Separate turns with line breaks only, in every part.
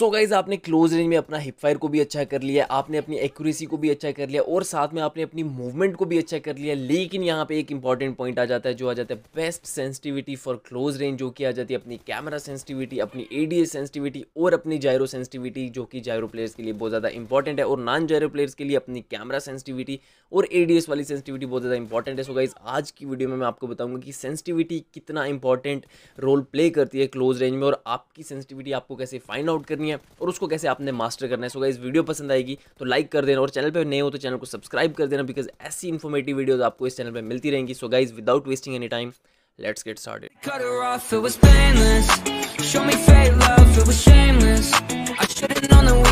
सो so guys आपने close range में अपना हिप फायर को भी अच्छा कर लिया आपने अपनी एक्यूरेसी को भी अच्छा कर लिया और साथ में आपने अपनी मूवमेंट को भी अच्छा कर लिया लेकिन यहाँ पे एक इंपॉर्टेंट पॉइंट आ जाता है जो आ जाता है best sensitivity for close range जो कि आ जाती है अपनी कैमरा सेंसिटिविटी अपनी ए सेंसिटिविटी और अपनी जायरो सेंसिटिविटी जो कि जायरो प्लेयर्स के लिए बहुत ज़्यादा इंपॉर्टेंट है और नॉन जायरो प्लेयर्स के लिए अपनी कैमरा सेंसिटिविटी और ए वाली सेंसिटिविटी बहुत ज़्यादा इंपॉर्टेंट है सो गाइज आज की वीडियो में मैं आपको बताऊंगा कि सेंसिटिविटी कितना इंपॉर्टेंट रोल प्ले करती है क्लोज रेंज में और आपकी सेंसिटिविटी आपको कैसे फाइंड आउट करनी है है और उसको कैसे आपने मास्टर करना है सो इस वीडियो पसंद आएगी तो लाइक कर देना और चैनल पर नए हो तो चैनल को सब्सक्राइब कर देना बिकॉज ऐसी इन्फॉर्मेटिव वीडियो आपको इस चैनल पर मिलती रहेंगी so guys without wasting any time let's get started. Show me fake love, it was shameless. I should've known that.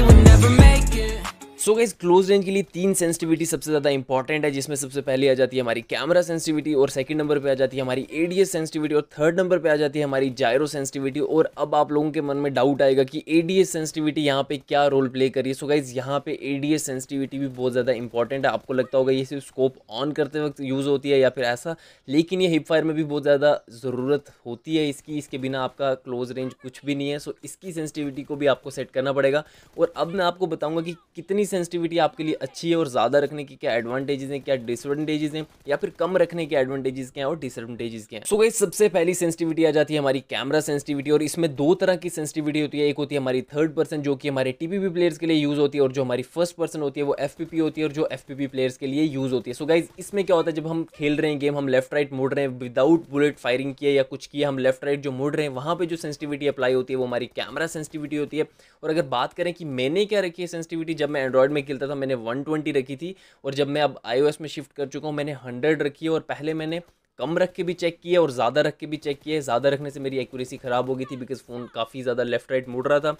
So guys close range के लिए तीन सेंसिटिविटी सबसे ज़्यादा इंपॉर्टेंट है जिसमें सबसे पहले आ जाती है हमारी कैमरा सेंसिटिविटी और सेकंड नंबर पे आ जाती है हमारी एडीएस सेंसिटिविटी और थर्ड नंबर पे आ जाती है हमारी जायरो सेंसिटिविटी और अब आप लोगों के मन में डाउट आएगा कि एडीएस सेंसिटिविटी यहाँ पे क्या रोल प्ले करिए सो गाइज यहाँ पे एडीएस सेंसिटिविटी भी बहुत ज़्यादा इंपॉर्टेंट है आपको लगता होगा ये सिर्फ स्कोप ऑन करते वक्त यूज़ होती है या फिर ऐसा लेकिन ये हिप फायर में भी बहुत ज़्यादा ज़रूरत होती है इसकी इसके बिना आपका क्लोज रेंज कुछ भी नहीं है सो इसकी सेंसिटिविटी को भी आपको सेट करना पड़ेगा और अब मैं आपको बताऊँगा कि कितनी सेंसिटिविटी आपके लिए अच्छी है और ज़्यादा रखने की क्या एडवांटेजेस हैं क्या डिसएडवांटेजेस हैं या फिर कम रखने के एडवांटेजेस क्या हैं और डिसएडवांटेजेस क्या हैं सो गई सबसे पहली सेंसिटिविटी आ जाती है हमारी कैमरा सेंसिटिविटी और इसमें दो तरह की सेंसिटिविटी होती है एक होती है हमारी थर्ड पर्सन जो कि हमारे टीपीपी प्लेयर्स के लिए यूज़ होती है और जो हमारी फर्स्ट पर्सन होती है वो एफ होती है और जो एफ प्लेयर्स के लिए यूज़ होती है सो गाइज इसमें क्या होता है जब हम खेल रहे हैं गेम हम लेफ्ट राइट मोड़ रहे हैं विदाउट बुलेट फायरिंग किए या कुछ किए हम लेफ्ट राइट जो मोड़ रहे हैं वहाँ पर जो सेंसिटिविटी अप्लाई होती है वो हमारी कैमरा सेंसिटिविटी होती है और अगर बात करें कि मैंने क्या रखी है सेंसिटिविटी जब मैं एंड्रॉयड में खेलता था मैंने 120 रखी थी और जब मैं अब आईओएस में शिफ्ट कर चुका हूँ मैंने 100 रखी है और पहले मैंने कम रख के भी चेक किया और ज़्यादा रख के भी चेक किया ज़्यादा रखने से मेरी एक्यूरेसी ख़राब हो गई थी बिकॉज फ़ोन काफ़ी ज़्यादा लेफ्ट राइट मुड़ रहा था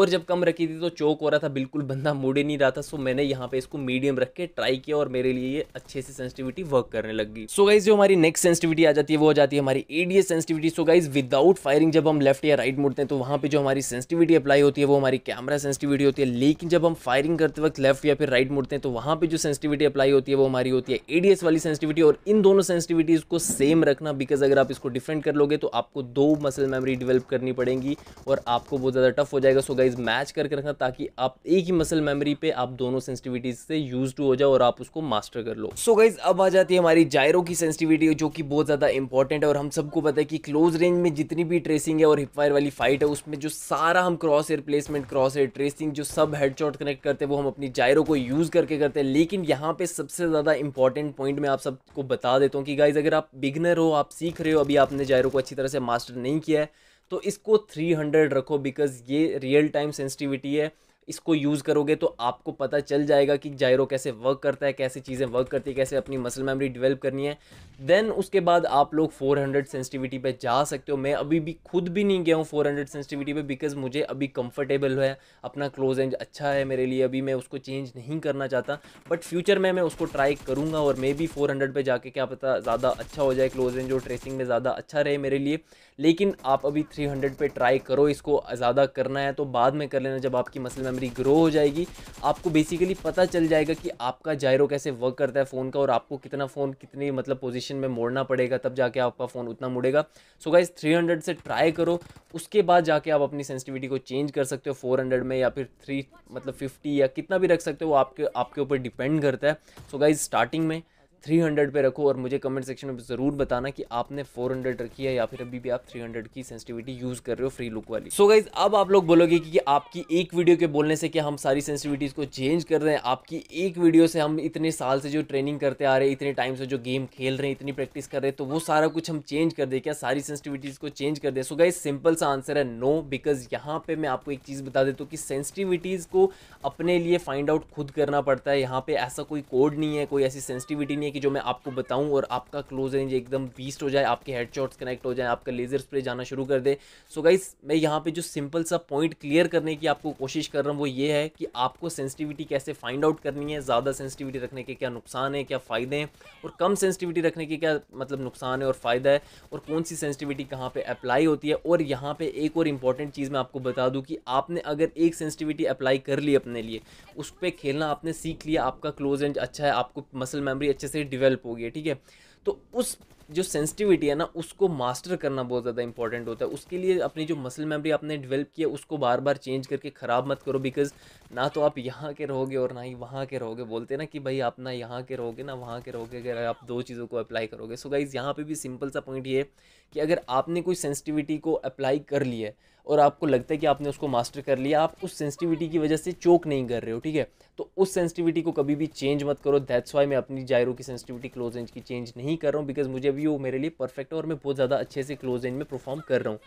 और जब कम रखी थी तो चौक हो रहा था बिल्कुल बंदा मुड़ ही नहीं रहा था सो मैंने यहाँ पे इसको मीडियम रख के ट्राई किया और मेरे लिए ये अच्छे से सेंसिटिविटी वर्क करने लग गई सो गाइज जो हमारी नेक्स्ट सेंसिटिविटी आ जाती है वो जाती है हमारी ADS sensitivity so guys without firing जब हम लेफ्ट या राइट मुड़ते हैं तो वहाँ पर जो हमारी सेंसिटिविटी अप्लाई होती है वो हमारी कैमरा सेंसिटिविटी होती है लेकिन जब हम फायरिंग करते वक्त लेफ्ट या फिर राइट मुड़ते हैं तो वहाँ पर जो सेंसिटिविटी अप्लाई होती है वो हमारी होती है एडीएस वाली सेंसिटिविटी और इन दोनों सेंसिटिविटीज़ को सेम रखना बिकॉज अगर आप इसको डिफेंड कर लोगे तो आपको दो मसल मेमोरी डेवलप करनी पड़ेगी और आपको बहुत ज़्यादा टफ हो जाएगा सो गाइज मैच करके रखना ताकि आप एक ही मसल मेमोरी पे आप दोनों सेंसिटिविटीज से यूज हो जाओ और आप उसको मास्टर कर लो सो so गाइज अब आ जाती है हमारी जायरो की सेंसिटिविटी जो कि बहुत ज़्यादा इंपॉर्टेंट है और हम सबको पता है कि क्लोज रेंज में जितनी भी ट्रेसिंग है और हिपवायर वाली फाइट है उसमें जो सारा हम crosshair placement crosshair tracing जो सब हेडशॉट कनेक्ट करते हैं वो हम अपनी जायरो को यूज़ करके करते हैं लेकिन यहाँ पर सबसे ज़्यादा इंपॉर्टेंट पॉइंट मैं आप सबको बता देता हूँ कि गाइज अगर आप बिगनर हो आप सीख रहे हो अभी आपने जायरो को अच्छी तरह से मास्टर नहीं किया है तो इसको 300 रखो बिकॉज ये रियल टाइम सेंसिटिविटी है इसको यूज़ करोगे तो आपको पता चल जाएगा कि जायरो कैसे वर्क करता है कैसे चीज़ें वर्क करती है कैसे अपनी मसल मेमोरी डेवलप करनी है देन उसके बाद आप लोग 400 सेंसिटिविटी पे जा सकते हो मैं अभी भी खुद भी नहीं गया हूँ 400 सेंसिटिविटी पर बिकॉज मुझे अभी कम्फर्टेबल है अपना क्लोज एंज अच्छा है मेरे लिए अभी मैं उसको चेंज नहीं करना चाहता बट फ्यूचर में मैं उसको ट्राई करूँगा और मे भी फोर पे जाके क्या पता ज़्यादा अच्छा हो जाए क्लोज एंज और ट्रेसिंग में ज़्यादा अच्छा रहे मेरे लिए लेकिन आप अभी थ्री पे ट्राई करो इसको ज़्यादा करना है तो बाद में कर लेना जब आपकी मसल मेमोरी मेमोरी ग्रो हो जाएगी आपको बेसिकली पता चल जाएगा कि आपका जायरो कैसे वर्क करता है फ़ोन का और आपको कितना फ़ोन कितनी मतलब पोजीशन में मोड़ना पड़ेगा तब जाके आपका फ़ोन उतना मुड़ेगा सो गाइज 300 से ट्राई करो उसके बाद जाके आप अपनी सेंसिटिविटी को चेंज कर सकते हो 400 में या फिर थ्री मतलब फिफ्टी या कितना भी रख सकते हो वो आपके आपके ऊपर डिपेंड करता है सो गाइज स्टार्टिंग में थ्री हंड्रेड पर रखो और मुझे कमेंट सेक्शन में ज़रूर बताना कि आपने फोर हंड्रेड रखी है या फिर अभी भी आप थ्री हंड्रेड की सेंसिटिविटी यूज़ कर रहे हो फ्री लुक वाली सो so गाइज अब आप लोग बोलोगे कि, कि आपकी एक वीडियो के बोलने से क्या हम सारी सेंसिटिविटीज़ को चेंज कर रहे हैं आपकी एक वीडियो से हम इतने साल से जो ट्रेनिंग करते आ रहे हैं इतने टाइम से जो गेम खेल रहे हैं इतनी प्रैक्टिस कर रहे हैं तो वो सारा कुछ हम चेंज कर दें क्या सारी सेंसिटिविटीज़ को चेंज कर दें सो गाइज सिंपल सा आंसर है नो बिकॉज यहाँ पर मैं आपको एक चीज़ बता देता हूँ कि सेंसिटिविटीज़ को अपने लिए फाइंड आउट खुद करना पड़ता है यहाँ पर ऐसा कोई कोड नहीं है कोई ऐसी सेंसिटिविटी नहीं है कि जो मैं आपको बताऊं और आपका क्लोज रेंज एकदम बीस्ट हो जाए आपके हेडशॉट्स कनेक्ट हो जाए आपका लेज़र स्प्रे जाना शुरू कर दे सो गाइस मैं यहाँ पे जो सिंपल सा पॉइंट क्लियर करने की आपको कोशिश कर रहा हूँ वो ये है कि आपको सेंसिटिविटी कैसे फाइंड आउट करनी है ज़्यादा सेंसिटिविटी रखने के क्या नुकसान है क्या फ़ायदे हैं और कम सेंसिटिविटी रखने के क्या मतलब नुकसान है और फ़ायदा है और कौन सी सेंसिटिविटी कहाँ पर अप्लाई होती है और यहाँ पर एक और इंपॉर्टेंट चीज़ मैं आपको बता दूँ कि आपने अगर एक सेंसिटिविटी अप्लाई कर ली अपने लिए उस पर खेलना आपने सीख लिया आपका क्लोज रेंज अच्छा है आपको मसल मेमोरी अच्छे से से डिवेल्प होगी ठीक है तो उस जो सेंसिटिविटी है ना उसको मास्टर करना बहुत ज़्यादा इंपॉर्टेंट होता है उसके लिए अपनी जो मसल मेमोरी आपने डेवलप किया उसको बार बार चेंज करके ख़राब मत करो बिकॉज ना तो आप यहाँ के रहोगे और ना ही वहाँ के रहोगे बोलते ना कि भाई आप ना यहाँ के रहोगे ना वहाँ के रहोगे अगर आप दो चीज़ों को अप्लाई करोगे सो गाइज़ यहाँ पर भी सिंपल सा पॉइंट ये कि अगर आपने कोई सेंसिटिविटी को अप्लाई कर लिया और आपको लगता है कि आपने उसको मास्टर कर लिया आप उस सेंसिटिविटी की वजह से चोक नहीं कर रहे हो ठीक है तो उस सेंसिटिविटी को कभी भी चेंज मत करो दैट्स वाई मैं अपनी जायरो की सेंसिटिविटी क्लोज रेंज की चेंज नहीं कर रहा हूँ बिकॉज मुझे अभी वो मेरे लिए परफेक्ट है और मैं बहुत ज़्यादा अच्छे से क्लोज रेंज में परफॉर्म कर रहा हूँ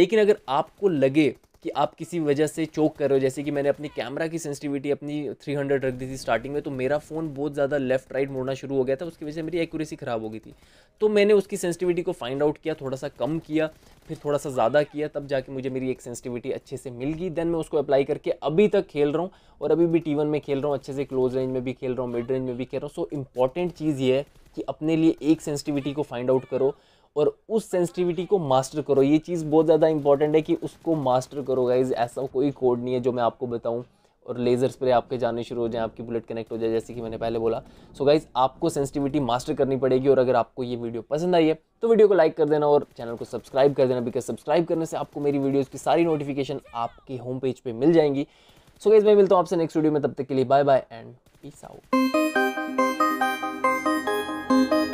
लेकिन अगर आपको लगे कि आप किसी वजह से चोक कर रहे हो जैसे कि मैंने अपनी कैमरा की सेंसिटिविटी अपनी 300 रख दी थी स्टार्टिंग में तो मेरा फ़ोन बहुत ज़्यादा लेफ्ट राइट मोड़ना शुरू हो गया था उसकी वजह से मेरी एक्यूरेसी ख़राब हो गई थी तो मैंने उसकी सेंसिटिविटी को फाइंड आउट किया थोड़ा सा कम किया फिर थोड़ा सा ज़्यादा किया तब जाके मुझे मेरी एक सेंसिटिविटी अच्छे से मिल गई देन मैं उसको अप्लाई करके अभी तक खेल रहा हूँ और अभी भी टी में खेल रहा हूँ अच्छे से क्लोज रेंज में भी खेल रहा हूँ मिड रेंज में भी खेल रहा हूँ सो इंपॉर्टेंट चीज़ ये है कि अपने लिए एक सेंसिटिविटी को फाइंड आउट करो और उस सेंसिटिविटी को मास्टर करो ये चीज़ बहुत ज़्यादा इंपॉर्टेंट है कि उसको मास्टर करो गाइज ऐसा कोई कोड नहीं है जो मैं आपको बताऊँ और लेज़र स्प्रे आपके जाने शुरू हो जाए आपकी बुलेट कनेक्ट हो जाए जैसे कि मैंने पहले बोला सो so गाइज आपको सेंसिटिविटी मास्टर करनी पड़ेगी और अगर आपको ये वीडियो पसंद आई है तो वीडियो को लाइक कर देना और चैनल को सब्सक्राइब कर देना बिकॉज सब्सक्राइब करने से आपको मेरी वीडियोज़ की सारी नोटिफिकेशन आपके होम पेज पर मिल जाएंगी सो so गाइज मैं मिलता हूँ आपसे नेक्स्ट वीडियो में तब तक के लिए bye bye and peace out thank you